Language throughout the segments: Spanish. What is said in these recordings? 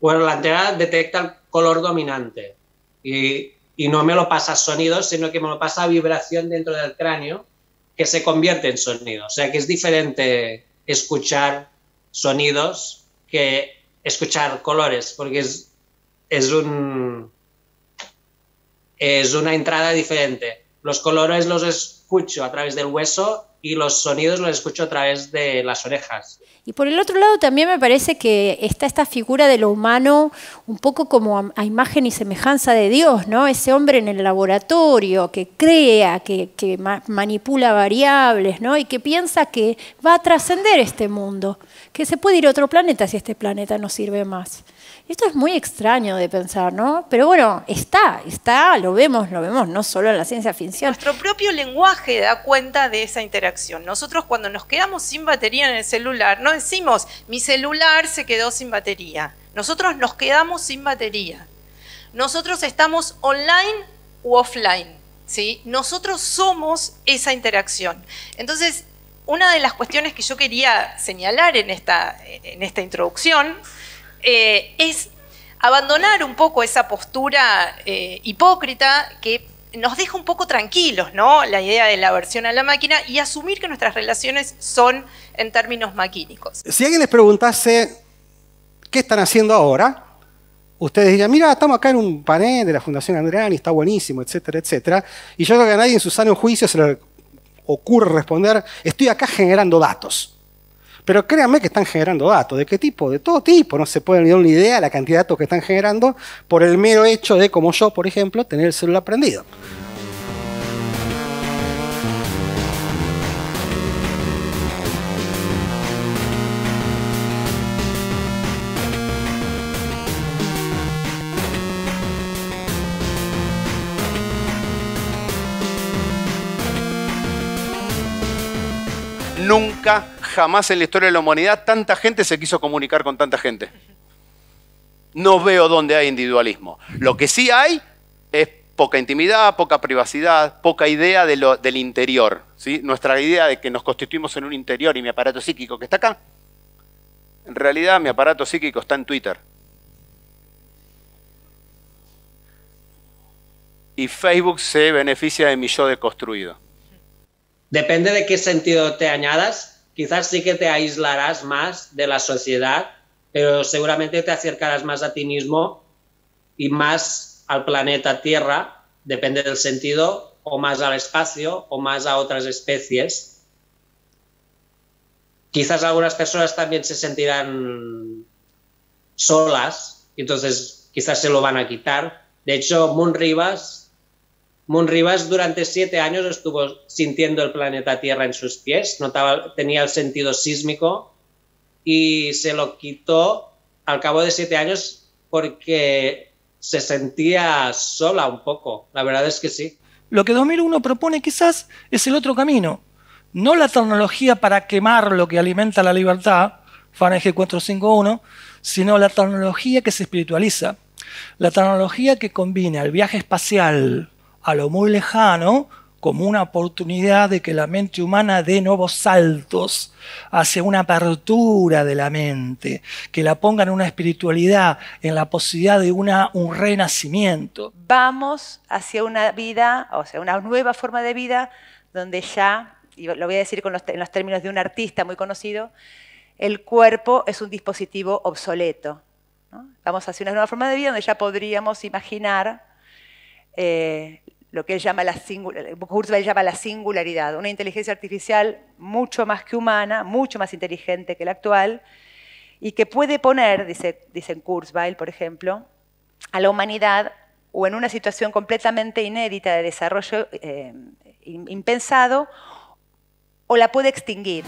bueno, la antena detecta el color dominante y, no me lo pasa sonido, sino que me lo pasa vibración dentro del cráneo que se convierte en sonido. O sea que es diferente escuchar sonidos que escuchar colores, porque es, es un es una entrada diferente. Los colores los escucho a través del hueso y los sonidos los escucho a través de las orejas. Y por el otro lado también me parece que está esta figura de lo humano un poco como a, imagen y semejanza de Dios, ¿no? Ese hombre en el laboratorio que crea, que, que manipula variables, ¿no? Y que piensa que va a trascender este mundo, que se puede ir a otro planeta si este planeta no sirve más. Esto es muy extraño de pensar, ¿no? Pero bueno, está, está, lo vemos, lo vemos no solo en la ciencia ficción. Nuestro propio lenguaje da cuenta de esa interacción nosotros cuando nos quedamos sin batería en el celular, no decimos, mi celular se quedó sin batería. Nosotros nos quedamos sin batería. Nosotros estamos online u offline. ¿sí? Nosotros somos esa interacción. Entonces, una de las cuestiones que yo quería señalar en esta, en esta introducción eh, es abandonar un poco esa postura eh, hipócrita que nos deja un poco tranquilos, ¿no? La idea de la versión a la máquina y asumir que nuestras relaciones son en términos maquínicos. Si alguien les preguntase qué están haciendo ahora, ustedes dirían, mira, estamos acá en un panel de la Fundación Andreani, está buenísimo, etcétera, etcétera. Y yo creo que a nadie en su sano juicio se le ocurre responder, estoy acá generando datos. Pero créanme que están generando datos. ¿De qué tipo? De todo tipo. No se ni dar una idea de la cantidad de datos que están generando por el mero hecho de, como yo, por ejemplo, tener el celular prendido. Nunca, jamás en la historia de la humanidad tanta gente se quiso comunicar con tanta gente. No veo dónde hay individualismo. Lo que sí hay es poca intimidad, poca privacidad, poca idea de lo, del interior. Nuestra idea de que nos constituimos en un interior y mi aparato psíquico que está acá. En realidad mi aparato psíquico está en Twitter. Y Facebook se beneficia de mi yo deconstruido. Depende de qué sentido te añadas, quizás sí que te aislarás más de la sociedad, pero seguramente te acercarás más a ti mismo y más al planeta Tierra, depende del sentido, o más al espacio, o más a otras especies. Quizás algunas personas también se sentirán solas, entonces quizás se lo van a quitar. De hecho, Moon Rivas Monribas durante siete años estuvo sintiendo el planeta Tierra en sus pies, notaba, tenía el sentido sísmico y se lo quitó al cabo de siete años porque se sentía sola un poco. La verdad es que sí. Lo que 2001 propone quizás es el otro camino. No la tecnología para quemar lo que alimenta la libertad, Fahrenheit 451, sino la tecnología que se espiritualiza. La tecnología que combina el viaje espacial, a lo muy lejano como una oportunidad de que la mente humana dé nuevos saltos hacia una apertura de la mente, que la ponga en una espiritualidad, en la posibilidad de una, un renacimiento. Vamos hacia una vida, o sea, una nueva forma de vida donde ya, y lo voy a decir en los términos de un artista muy conocido, el cuerpo es un dispositivo obsoleto. Vamos hacia una nueva forma de vida donde ya podríamos imaginar eh, lo que él llama la, Kurzweil llama la singularidad, una inteligencia artificial mucho más que humana, mucho más inteligente que la actual, y que puede poner, dice, dicen Kurzweil, por ejemplo, a la humanidad o en una situación completamente inédita de desarrollo eh, impensado, o la puede extinguir.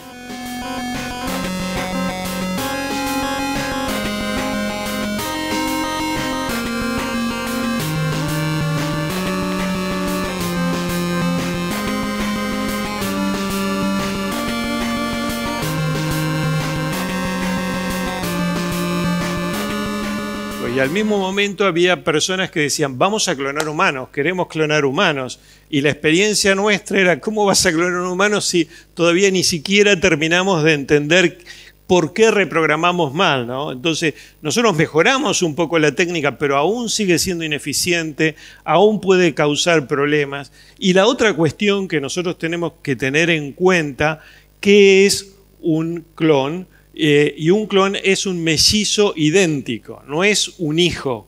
al mismo momento había personas que decían, vamos a clonar humanos, queremos clonar humanos. Y la experiencia nuestra era, ¿cómo vas a clonar humano si todavía ni siquiera terminamos de entender por qué reprogramamos mal? Entonces, nosotros mejoramos un poco la técnica, pero aún sigue siendo ineficiente, aún puede causar problemas. Y la otra cuestión que nosotros tenemos que tener en cuenta, ¿qué es un clon? Eh, y un clon es un mellizo idéntico, no es un hijo,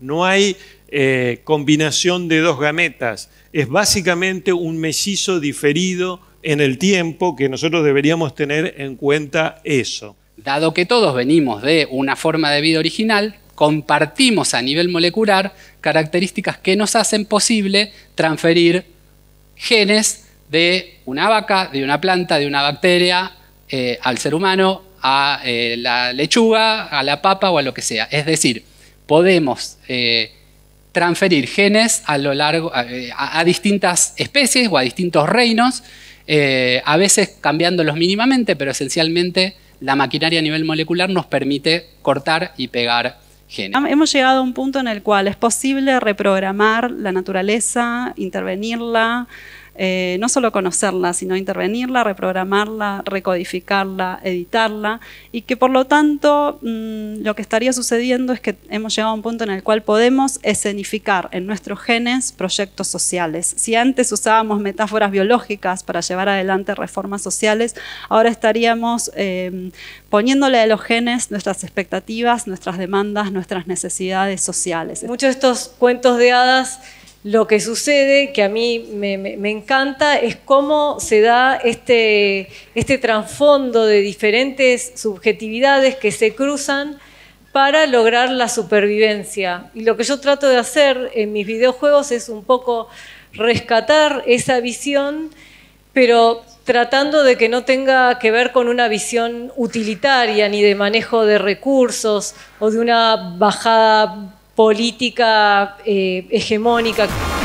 no hay eh, combinación de dos gametas, es básicamente un mellizo diferido en el tiempo que nosotros deberíamos tener en cuenta eso. Dado que todos venimos de una forma de vida original, compartimos a nivel molecular características que nos hacen posible transferir genes de una vaca, de una planta, de una bacteria eh, al ser humano a eh, la lechuga, a la papa o a lo que sea. Es decir, podemos eh, transferir genes a, lo largo, eh, a, distintas especies o a distintos reinos, a veces cambiándolos mínimamente, pero esencialmente la maquinaria a nivel molecular nos permite cortar y pegar genes. Hemos llegado a un punto en el cual es posible reprogramar la naturaleza, intervenirla. Eh, no solo conocerla, sino intervenirla, reprogramarla, recodificarla, editarla, y que por lo tanto mm, lo que estaría sucediendo es que hemos llegado a un punto en el cual podemos escenificar en nuestros genes proyectos sociales. Si antes usábamos metáforas biológicas para llevar adelante reformas sociales, ahora estaríamos eh, poniéndole a los genes nuestras expectativas, nuestras demandas, nuestras necesidades sociales. Muchos de estos cuentos de hadas lo que sucede, que a mí me, encanta, es cómo se da este, este trasfondo de diferentes subjetividades que se cruzan para lograr la supervivencia. Y lo que yo trato de hacer en mis videojuegos es un poco rescatar esa visión, pero tratando de que no tenga que ver con una visión utilitaria ni de manejo de recursos o de una bajada política eh, hegemónica.